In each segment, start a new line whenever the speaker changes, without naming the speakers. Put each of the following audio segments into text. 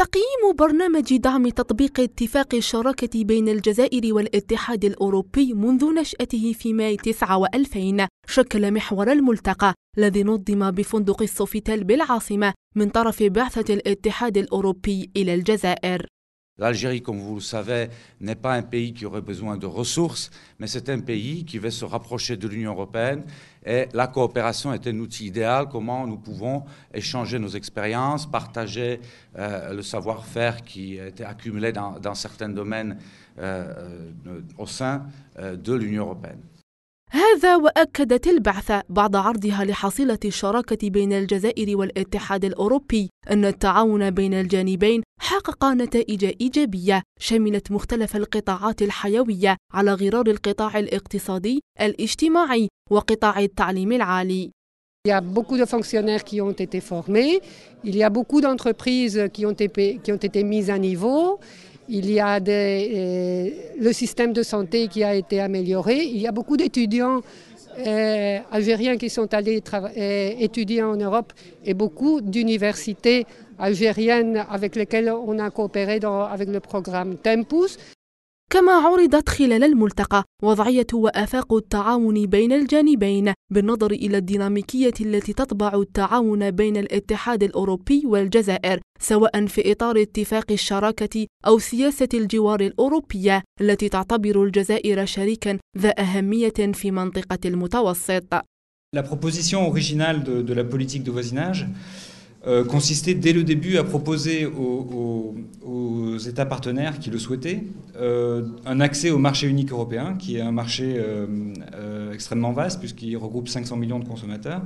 تقييم برنامج دعم تطبيق اتفاق الشراكة بين الجزائر والاتحاد الأوروبي منذ نشأته في ماي 9 و2000 شكل محور الملتقى الذي نظم بفندق السوفيتال بالعاصمة من طرف بعثة الاتحاد الأوروبي إلى الجزائر
L'Algérie, comme vous le savez, n'est pas un pays qui aurait besoin de ressources, mais c'est un pays qui veut se rapprocher de l'Union européenne. Et la coopération est un outil idéal, comment nous pouvons échanger nos expériences, partager euh, le savoir-faire qui a été accumulé dans, certains domaines euh, euh, au sein de l'Union européenne.
هذا وأكدت البعثة بعد عرضها لحصيلة الشراكة بين الجزائر والاتحاد الأوروبي أن التعاون بين الجانبين حقق نتائج إيجابية شملت مختلف القطاعات الحيوية
على غرار القطاع الاقتصادي الاجتماعي وقطاع التعليم العالي Il y a beaucoup de fonctionnaires qui ont été formés, il y a beaucoup d'entreprises qui, ont été, qui ont été mises à niveau. il y a des, le système de santé qui a été amélioré. Il y a beaucoup d'étudiants euh, algériens qui sont allés étudier en Europe et beaucoup d'universités algériennes avec lesquelles on a coopéré dans, avec le programme Tempus. كما عرضت
خلال الملتقى وضعية وآفاق التعاون بين الجانبين بالنظر إلى الديناميكية التي تطبع التعاون بين الاتحاد الأوروبي والجزائر سواء في إطار اتفاق الشراكة أو سياسة الجوار الأوروبية التي تعتبر الجزائر شريكا ذا أهمية في منطقة المتوسط.
La proposition originale de, de la politique de voisinage euh, consistait dès le début à proposer aux, aux, aux États partenaires qui le souhaitaient euh, un accès au marché unique européen, qui est un marché euh, extrêmement vaste puisqu'il regroupe 500 millions de consommateurs.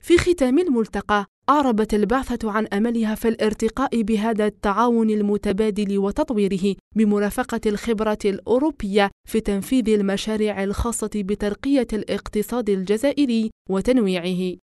في ختام الملتقى أعربت البعثة عن أملها في الارتقاء بهذا التعاون المتبادل وتطويره بمرافقة الخبرة الأوروبية في تنفيذ المشاريع الخاصة بترقية الاقتصاد الجزائري وتنويعه